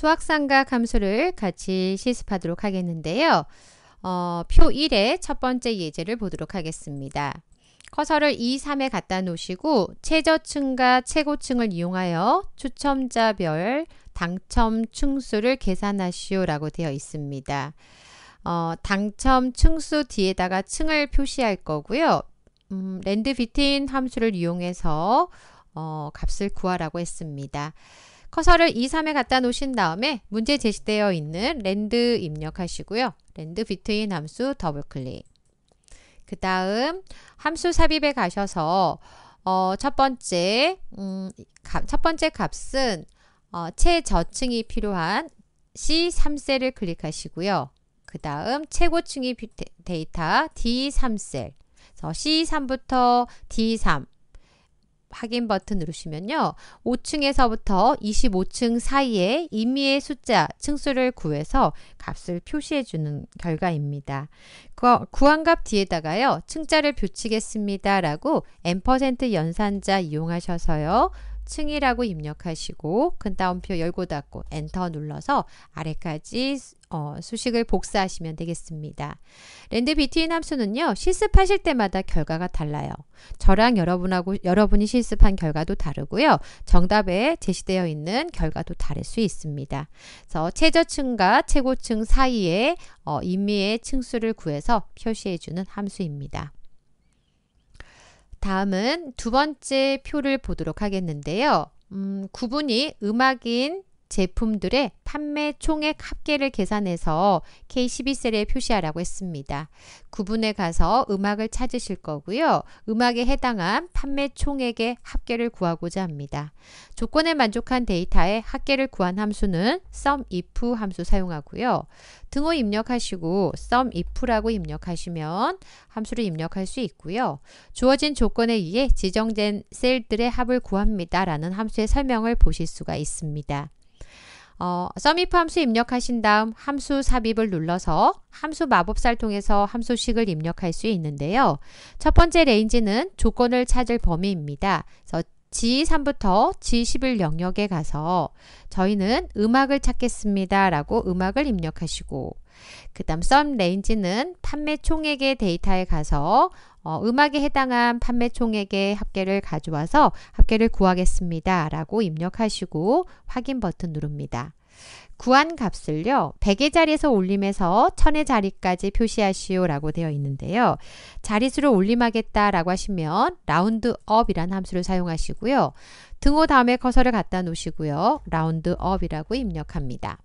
수학상과 감수를 같이 실습하도록 하겠는데요. 어, 표 1의 첫 번째 예제를 보도록 하겠습니다. 커서를 2, 3에 갖다 놓으시고 최저층과 최고층을 이용하여 추첨자별 당첨 층수를 계산하시오라고 되어 있습니다. 어, 당첨 층수 뒤에다가 층을 표시할 거고요. 음, 랜드 비트인 함수를 이용해서 어, 값을 구하라고 했습니다. 커서를 2, 3에 갖다 놓으신 다음에 문제 제시되어 있는 랜드 입력하시고요. 랜드 비트인 함수 더블 클릭. 그 다음 함수 삽입에 가셔서 어, 첫 번째 음, 가, 첫 번째 값은 어, 최저층이 필요한 C3셀을 클릭하시고요. 그 다음 최고층이 데이터 D3셀 그 C3부터 D3 확인 버튼 누르시면요. 5층에서부터 25층 사이에 임의의 숫자, 층수를 구해서 값을 표시해 주는 결과입니다. 구한 값 뒤에다가요. 층자를 표치겠습니다. 라고 n% 연산자 이용하셔서요. 층이라고 입력하시고 큰 따옴표 열고 닫고 엔터 눌러서 아래까지 어, 수식을 복사하시면 되겠습니다. 랜드 비트인 함수는요. 실습하실 때마다 결과가 달라요. 저랑 여러분하고 여러분이 실습한 결과도 다르고요. 정답에 제시되어 있는 결과도 다를 수 있습니다. 그래서 최저층과 최고층 사이에 어, 임의의 층수를 구해서 표시해 주는 함수입니다. 다음은 두 번째 표를 보도록 하겠는데요. 음, 구분이 음악인 제품들의 판매 총액 합계를 계산해서 K12셀에 표시하라고 했습니다. 구분에 가서 음악을 찾으실 거고요. 음악에 해당한 판매 총액의 합계를 구하고자 합니다. 조건에 만족한 데이터의 합계를 구한 함수는 SUMIF 함수 사용하고요. 등호 입력하시고 SUMIF라고 입력하시면 함수를 입력할 수 있고요. 주어진 조건에 의해 지정된 셀들의 합을 구합니다. 라는 함수의 설명을 보실 수가 있습니다. 어, 썸이프 함수 입력하신 다음 함수 삽입을 눌러서 함수 마법사를 통해서 함수식을 입력할 수 있는데요. 첫 번째 레인지는 조건을 찾을 범위입니다. 그래서 G3부터 G11 영역에 가서 저희는 음악을 찾겠습니다. 라고 음악을 입력하시고 그 다음 썸 레인지는 판매 총액의 데이터에 가서 어, 음악에 해당한 판매총액의 합계를 가져와서 합계를 구하겠습니다. 라고 입력하시고 확인 버튼 누릅니다. 구한 값을요, 100의 자리에서 올림해서 1000의 자리까지 표시하시오 라고 되어 있는데요. 자릿수를 올림하겠다 라고 하시면 라운드업이란 함수를 사용하시고요. 등호 다음에 커서를 갖다 놓으시고요. 라운드업이라고 입력합니다.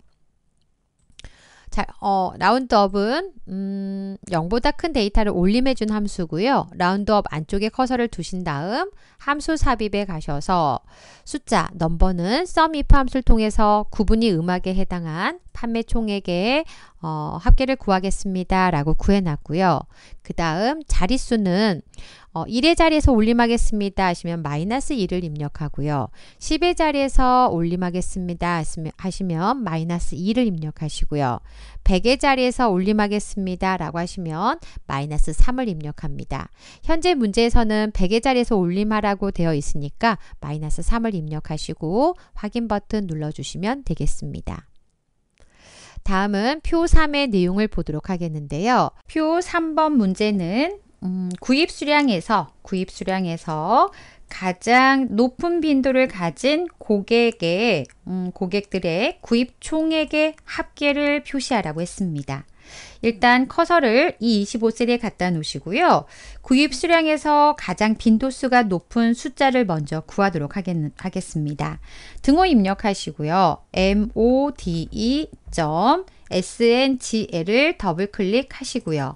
자, 어, 라운드업은 음, 0보다 큰 데이터를 올림해준 함수고요. 라운드업 안쪽에 커서를 두신 다음 함수 삽입에 가셔서 숫자, 넘버는 sum if 함수를 통해서 구분이 음악에 해당한 판매 총액의 어, 합계를 구하겠습니다. 라고 구해놨고요. 그 다음 자릿수는 어, 1의 자리에서 올림하겠습니다 하시면 마이너스 1을 입력하고요. 10의 자리에서 올림하겠습니다 하시면 마이너스 2를 입력하시고요. 100의 자리에서 올림하겠습니다 라고 하시면 마이너스 3을 입력합니다. 현재 문제에서는 100의 자리에서 올림하라고 되어 있으니까 마이너스 3을 입력하시고 확인 버튼 눌러주시면 되겠습니다. 다음은 표 3의 내용을 보도록 하겠는데요. 표 3번 문제는 음, 구입 수량에서 구입 수량에서 가장 높은 빈도를 가진 고객의 음, 고객들의 구입 총액의 합계를 표시하라고 했습니다. 일단 커서를 이 25셀에 갖다 놓으시고요. 구입 수량에서 가장 빈도수가 높은 숫자를 먼저 구하도록 하겠, 하겠습니다. 등호 입력하시고요. mode.sngl을 더블 클릭하시고요.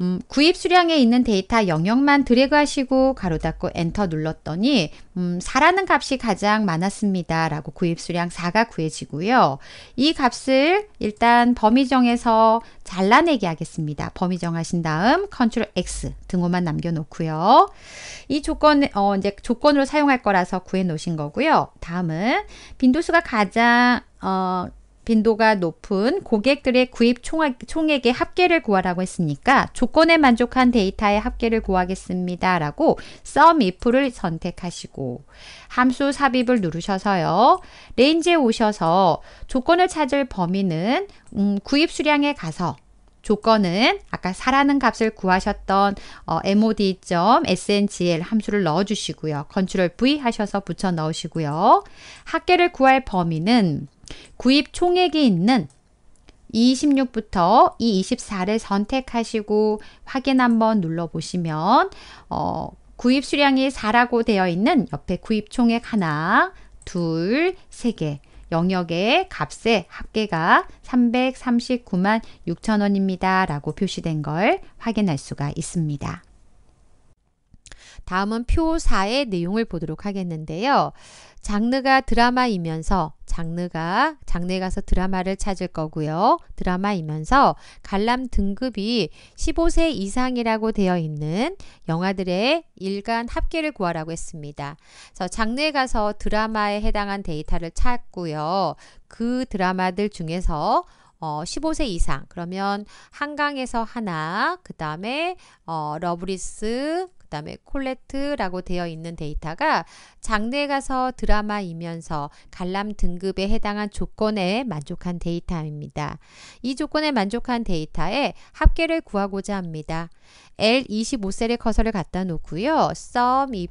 음, 구입 수량에 있는 데이터 영역만 드래그 하시고 가로 닫고 엔터 눌렀더니 음, 4라는 값이 가장 많았습니다. 라고 구입 수량 4가 구해지고요. 이 값을 일단 범위 정에서 잘라내기 하겠습니다. 범위 정하신 다음 컨트롤 X 등호만 남겨놓고요. 이 조건, 어, 이제 조건으로 사용할 거라서 구해 놓으신 거고요. 다음은 빈도수가 가장, 어, 빈도가 높은 고객들의 구입 총액의 합계를 구하라고 했으니까 조건에 만족한 데이터의 합계를 구하겠습니다. 라고 sum if를 선택하시고 함수 삽입을 누르셔서요. 레인지에 오셔서 조건을 찾을 범위는 음, 구입 수량에 가서 조건은 아까 사라는 값을 구하셨던 어, mod.sngl 함수를 넣어주시고요. 컨트롤 V 하셔서 붙여 넣으시고요. 합계를 구할 범위는 구입 총액이 있는 2 6부터 E24를 선택하시고 확인 한번 눌러보시면 어, 구입 수량이 4라고 되어 있는 옆에 구입 총액 하나, 둘, 세 개 영역의 값의 합계가 339만 6천원입니다. 라고 표시된 걸 확인할 수가 있습니다. 다음은 표사의 내용을 보도록 하겠는데요. 장르가 드라마이면서 장르가 장르에 가서 드라마를 찾을 거고요. 드라마이면서 관람 등급이 15세 이상이라고 되어 있는 영화들의 일간 합계를 구하라고 했습니다. 그래서 장르에 가서 드라마에 해당한 데이터를 찾고요. 그 드라마들 중에서 어, 15세 이상 그러면 한강에서 하나 그 다음에 어, 러브리스 그 다음에 콜레트라고 되어 있는 데이터가 장내에 가서 드라마이면서 관람 등급에 해당한 조건에 만족한 데이터입니다. 이 조건에 만족한 데이터에 합계를 구하고자 합니다. l 2 5셀의 커서를 갖다 놓고요. sum, if,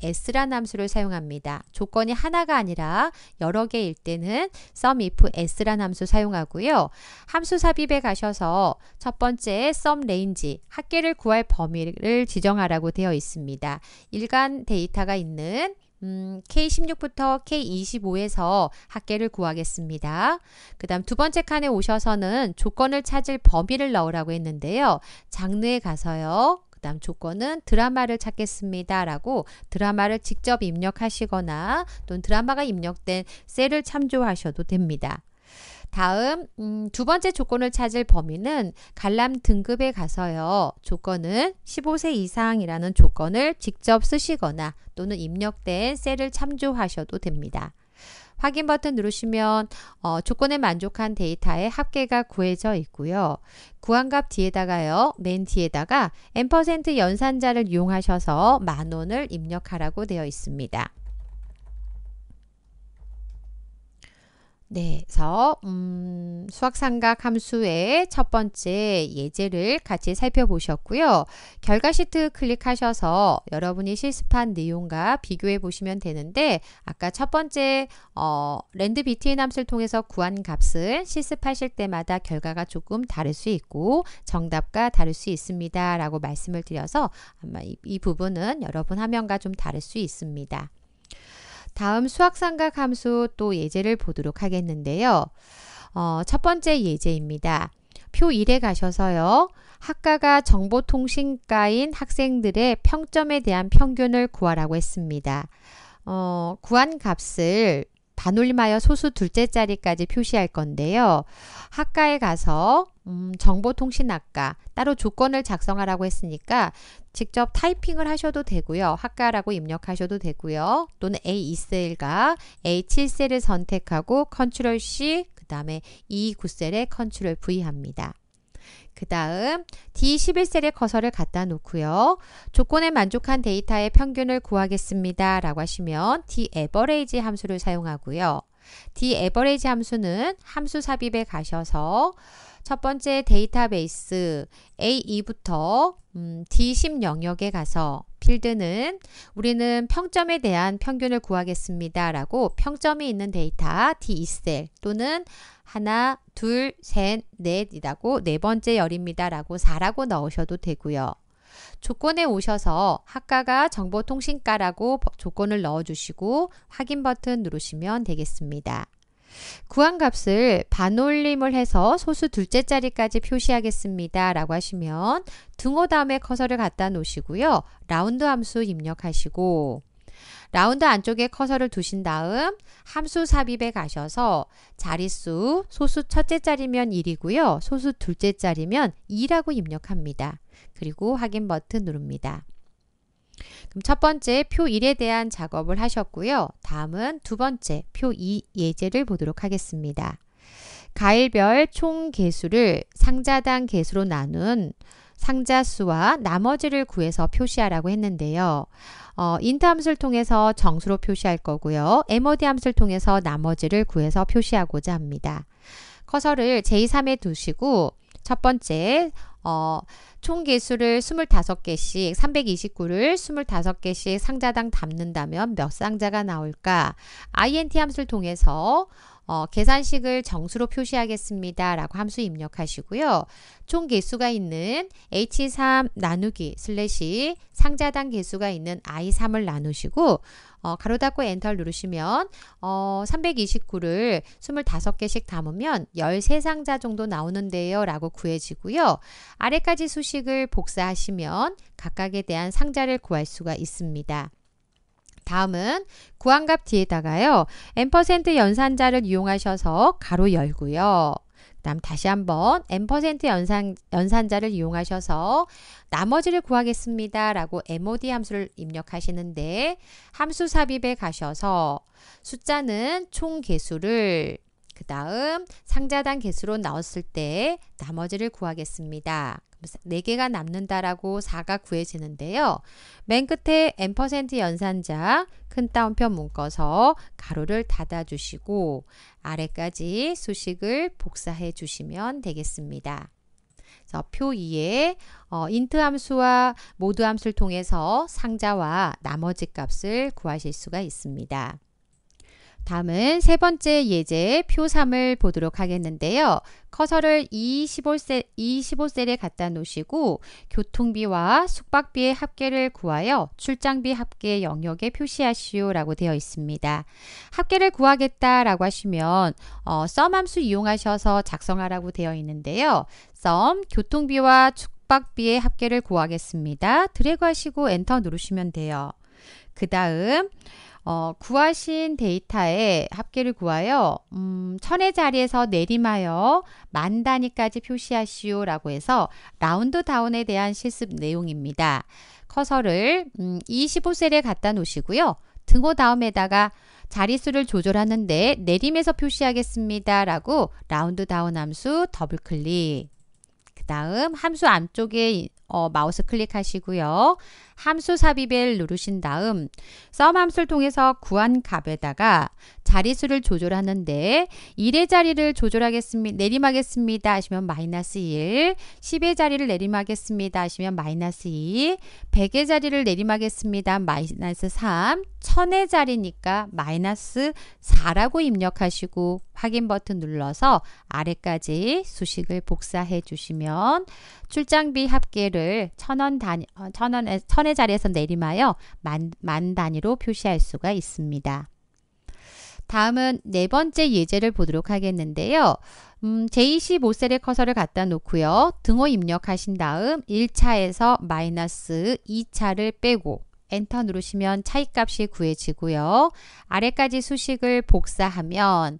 t s 라 함수를 사용합니다. 조건이 하나가 아니라 여러 개일 때는 sum if s 라 함수 사용하고요. 함수 삽입에 가셔서 첫 번째 sum range 합계를 구할 범위를 지정하라고 되어 있습니다. 일간 데이터가 있는 음, K16부터 K25에서 합계를 구하겠습니다. 그 다음 두 번째 칸에 오셔서는 조건을 찾을 범위를 넣으라고 했는데요. 장르에 가서요. 그 다음 조건은 드라마를 찾겠습니다. 라고 드라마를 직접 입력하시거나 또는 드라마가 입력된 셀을 참조하셔도 됩니다. 다음 음, 두 번째 조건을 찾을 범위는 관람 등급에 가서요. 조건은 15세 이상이라는 조건을 직접 쓰시거나 또는 입력된 셀을 참조하셔도 됩니다. 확인 버튼 누르시면 어, 조건에 만족한 데이터의 합계가 구해져 있고요. 구한값 뒤에다가요. 맨 뒤에다가 n% 연산자를 이용하셔서 만원을 입력하라고 되어 있습니다. 네, 그래서 음, 수학삼각 함수의 첫 번째 예제를 같이 살펴보셨고요. 결과 시트 클릭하셔서 여러분이 실습한 내용과 비교해 보시면 되는데 아까 첫 번째 어, 랜드 BTN 함수를 통해서 구한 값은 실습하실 때마다 결과가 조금 다를 수 있고 정답과 다를 수 있습니다. 라고 말씀을 드려서 아마 이, 이 부분은 여러분 화면과 좀 다를 수 있습니다. 다음 수학상과 함수 또 예제를 보도록 하겠는데요. 어, 첫 번째 예제입니다. 표 1에 가셔서요. 학과가 정보통신과인 학생들의 평점에 대한 평균을 구하라고 했습니다. 어, 구한 값을 반올림하여 소수 둘째 자리까지 표시할 건데요. 학과에 가서 음, 정보통신학과 따로 조건을 작성하라고 했으니까 직접 타이핑을 하셔도 되고요. 학과라고 입력하셔도 되고요. 또는 A2셀과 A7셀을 선택하고 컨트롤 C 그 다음에 E9셀에 컨트롤 V 합니다. 그 다음 D11셀에 커서를 갖다 놓고요. 조건에 만족한 데이터의 평균을 구하겠습니다. 라고 하시면 D-average 함수를 사용하고요. D-average 함수는 함수 삽입에 가셔서 첫 번째 데이터베이스 A2부터 음, D10 영역에 가서 필드는 우리는 평점에 대한 평균을 구하겠습니다. 라고 평점이 있는 데이터 D2셀 또는 하나, 둘, 셋, 넷이라고 네 번째 열입니다. 라고 4라고 넣으셔도 되고요. 조건에 오셔서 학과가 정보통신과라고 조건을 넣어주시고 확인 버튼 누르시면 되겠습니다. 구한값을 반올림을 해서 소수 둘째 자리까지 표시하겠습니다. 라고 하시면 등호 다음에 커서를 갖다 놓으시고요. 라운드 함수 입력하시고 라운드 안쪽에 커서를 두신 다음 함수 삽입에 가셔서 자릿수 소수 첫째 자리면 1이고요. 소수 둘째 자리면 2라고 입력합니다. 그리고 확인 버튼 누릅니다. 그럼 첫 번째 표 1에 대한 작업을 하셨고요. 다음은 두 번째 표 2 예제를 보도록 하겠습니다. 가일별 총 개수를 상자당 개수로 나눈 상자 수와 나머지를 구해서 표시하라고 했는데요. 어, 인트 함수를 통해서 정수로 표시할 거고요. MOD 함수를 통해서 나머지를 구해서 표시하고자 합니다. 커서를 제3에 두시고 첫 번째, 어, 총 개수를 25개씩, 329를 25개씩 상자당 담는다면 몇 상자가 나올까? int 함수를 통해서 어, 계산식을 정수로 표시하겠습니다. 라고 함수 입력하시고요. 총 개수가 있는 H3 나누기 슬래시 상자당 개수가 있는 I3을 나누시고 어, 가로 닫고 엔터를 누르시면 어, 329를 25개씩 담으면 13상자 정도 나오는데요. 라고 구해지고요. 아래까지 수식을 복사하시면 각각에 대한 상자를 구할 수가 있습니다. 다음은 구한값 뒤에다가요. n% 연산자를 이용하셔서 가로 열고요. 그다음 다시 한번 n% 연산, 연산자를 이용하셔서 나머지를 구하겠습니다. 라고 mod 함수를 입력하시는데 함수 삽입에 가셔서 숫자는 총 개수를 그 다음 상자단 개수로 나왔을 때 나머지를 구하겠습니다. 4개가 남는다라고 4가 구해지는데요. 맨 끝에 n% 연산자 큰 따옴표 묶어서 가로를 닫아주시고 아래까지 수식을 복사해 주시면 되겠습니다. 그래서 표 2에 어, 인트 함수와 모드 함수를 통해서 상자와 나머지 값을 구하실 수가 있습니다. 다음은 세 번째 예제 표 3을 보도록 하겠는데요. 커서를 2 5셀이5셀에 갖다 놓으시고 교통비와 숙박비의 합계를 구하여 출장비 합계 영역에 표시하시오 라고 되어 있습니다. 합계를 구하겠다 라고 하시면 어, 썸 함수 이용하셔서 작성하라고 되어 있는데요. 썸, 교통비와 숙박비의 합계를 구하겠습니다. 드래그 하시고 엔터 누르시면 돼요. 그 다음 어, 구하신 데이터의 합계를 구하여 음, 천의 자리에서 내림하여 만 단위까지 표시하시오 라고 해서 라운드 다운에 대한 실습 내용입니다. 커서를 음, 25셀에 갖다 놓으시고요. 등호 다음에다가 자릿수를 조절하는데 내림에서 표시하겠습니다 라고 라운드 다운 함수 더블 클릭 그 다음 함수 안쪽에 어, 마우스 클릭하시고요. 함수 삽입을 누르신 다음 썸 함수를 통해서 구한 값에다가 자리수를 조절하는데 1의 자리를 조절하겠습니다. 내림하겠습니다. 하시면 마이너스 1 10의 자리를 내림하겠습니다. 하시면 마이너스 2 100의 자리를 내림하겠습니다. 마이너스 3 1000의 자리니까 마이너스 4라고 입력하시고 확인 버튼 눌러서 아래까지 수식을 복사해 주시면 출장비 합계를 1000원 단위, 1000원에, 어, 1 0 0 0 천의 자리에서 내림하여 만, 만 단위로 표시할 수가 있습니다. 다음은 네 번째 예제를 보도록 하겠는데요. 음, 제25셀에 커서를 갖다 놓고요. 등호 입력하신 다음 1차에서 마이너스 2차를 빼고 엔터 누르시면 차이값이 구해지고요. 아래까지 수식을 복사하면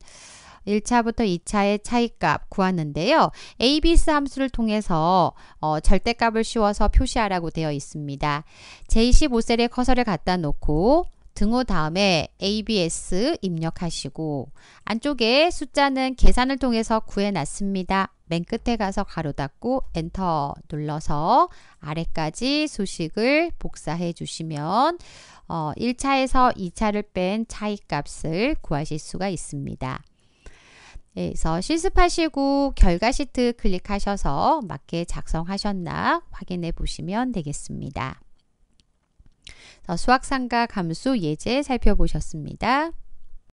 1차부터 2차의 차이값 구하는데요. ABS 함수를 통해서 어, 절대값을 씌워서 표시하라고 되어 있습니다. J15셀에 커서를 갖다 놓고 등호 다음에 ABS 입력하시고 안쪽에 숫자는 계산을 통해서 구해놨습니다. 맨 끝에 가서 가로 닫고 엔터 눌러서 아래까지 수식을 복사해 주시면 어, 1차에서 2차를 뺀 차이값을 구하실 수가 있습니다. 그래서 실습하시고 결과 시트 클릭하셔서 맞게 작성하셨나 확인해 보시면 되겠습니다. 어, 수학상가 감수 예제 살펴보셨습니다.